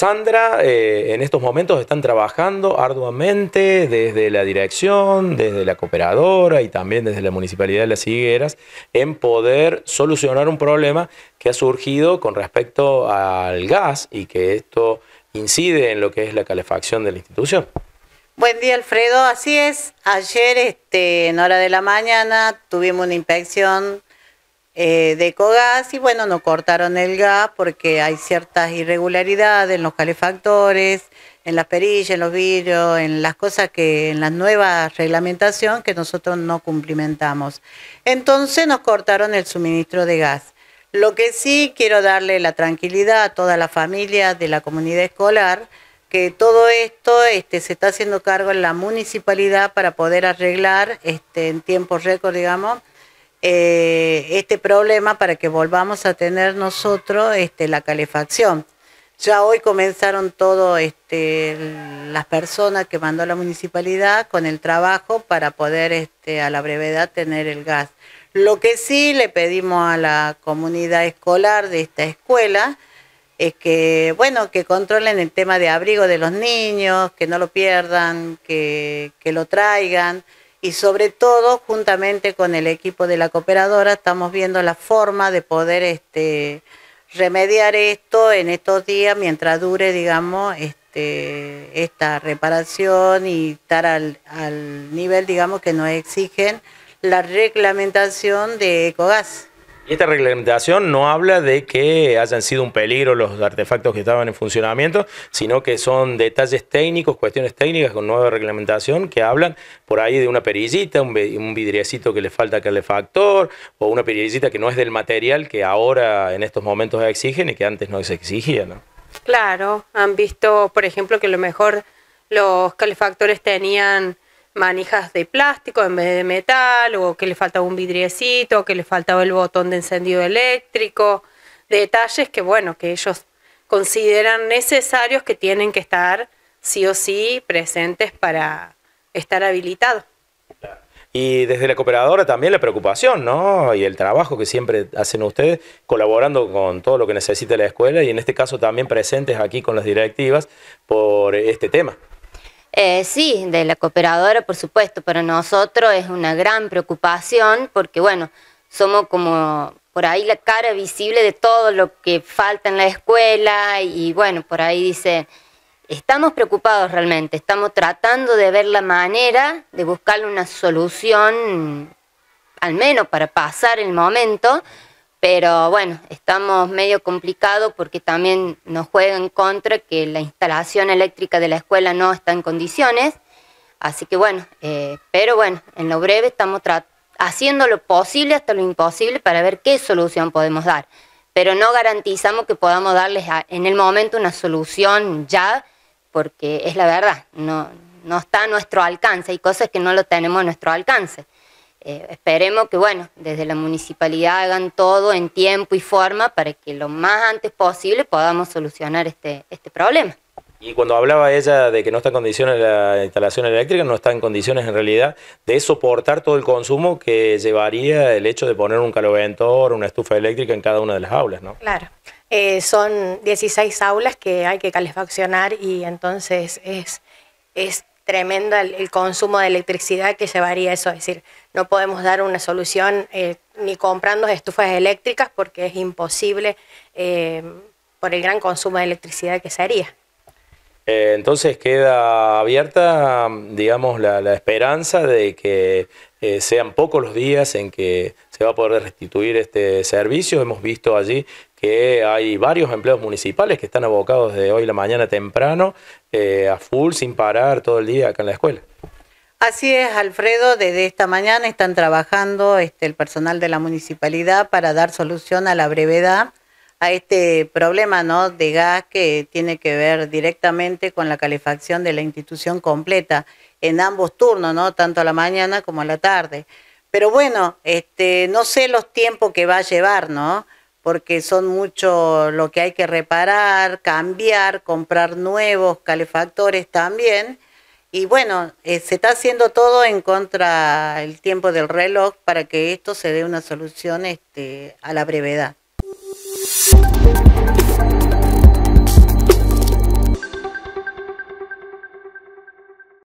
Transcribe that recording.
Sandra, eh, en estos momentos están trabajando arduamente desde la dirección, desde la cooperadora y también desde la Municipalidad de Las Higueras en poder solucionar un problema que ha surgido con respecto al gas y que esto incide en lo que es la calefacción de la institución. Buen día, Alfredo. Así es. Ayer, este, en hora de la mañana, tuvimos una inspección eh, de Ecogas y bueno, nos cortaron el gas porque hay ciertas irregularidades en los calefactores, en las perillas, en los vidrios, en las cosas que en la nueva reglamentación que nosotros no cumplimentamos. Entonces nos cortaron el suministro de gas. Lo que sí quiero darle la tranquilidad a toda la familia de la comunidad escolar que todo esto este, se está haciendo cargo en la municipalidad para poder arreglar este, en tiempo récord, digamos, eh, este problema para que volvamos a tener nosotros este, la calefacción. Ya hoy comenzaron todas este, las personas que mandó la municipalidad con el trabajo para poder este, a la brevedad tener el gas. Lo que sí le pedimos a la comunidad escolar de esta escuela es que, bueno, que controlen el tema de abrigo de los niños, que no lo pierdan, que lo traigan y sobre todo juntamente con el equipo de la cooperadora estamos viendo la forma de poder este, remediar esto en estos días mientras dure, digamos, este, esta reparación y estar al, nivel, digamos, que nos exigen la reglamentación de Ecogas. Esta reglamentación no habla de que hayan sido un peligro los artefactos que estaban en funcionamiento, sino que son detalles técnicos, cuestiones técnicas con nueva reglamentación que hablan por ahí de una perillita, un vidriecito que le falta calefactor o una perillita que no es del material que ahora en estos momentos exigen y que antes no se exigía. ¿no? Claro, han visto, por ejemplo, que a lo mejor los calefactores tenían manijas de plástico en vez de metal, o que le faltaba un vidriecito, que le faltaba el botón de encendido eléctrico, detalles que bueno, que ellos consideran necesarios que tienen que estar sí o sí presentes para estar habilitados. Y desde la cooperadora también la preocupación, ¿no? Y el trabajo que siempre hacen ustedes, colaborando con todo lo que necesita la escuela y en este caso también presentes aquí con las directivas por este tema. Eh, sí, de la cooperadora, por supuesto, para nosotros es una gran preocupación porque, bueno, somos como por ahí la cara visible de todo lo que falta en la escuela y, bueno, por ahí dice, estamos preocupados realmente, estamos tratando de ver la manera de buscar una solución, al menos para pasar el momento, pero bueno, estamos medio complicados porque también nos juega en contra que la instalación eléctrica de la escuela no está en condiciones. Así que bueno, eh, pero bueno, en lo breve estamos haciendo lo posible hasta lo imposible para ver qué solución podemos dar. Pero no garantizamos que podamos darles en el momento una solución ya, porque es la verdad, no, no está a nuestro alcance, hay cosas que no lo tenemos a nuestro alcance. Eh, esperemos que, bueno, desde la municipalidad hagan todo en tiempo y forma para que lo más antes posible podamos solucionar este, este problema. Y cuando hablaba ella de que no está en condiciones la instalación eléctrica, no está en condiciones en realidad de soportar todo el consumo que llevaría el hecho de poner un caloventor, una estufa eléctrica en cada una de las aulas, ¿no? Claro. Eh, son 16 aulas que hay que calefaccionar y entonces es, es tremendo el, consumo de electricidad que llevaría eso. Es decir, no podemos dar una solución eh, ni comprando estufas eléctricas porque es imposible eh, por el gran consumo de electricidad que se haría. Eh, entonces queda abierta, digamos, la, la esperanza de que sean pocos los días en que se va a poder restituir este servicio. Hemos visto allí que hay varios empleos municipales que están abocados desde hoy la mañana temprano eh, a full, sin parar todo el día acá en la escuela. Así es, Alfredo, desde esta mañana están trabajando este, el personal de la municipalidad para dar solución a la brevedad a este problema ¿no? de gas que tiene que ver directamente con la calefacción de la institución completa en ambos turnos, ¿no? tanto a la mañana como a la tarde. Pero bueno, este, no sé los tiempos que va a llevar, ¿no? porque son mucho lo que hay que reparar, cambiar, comprar nuevos calefactores también. Y bueno, eh, se está haciendo todo en contra el tiempo del reloj para que esto se dé una solución este, a la brevedad.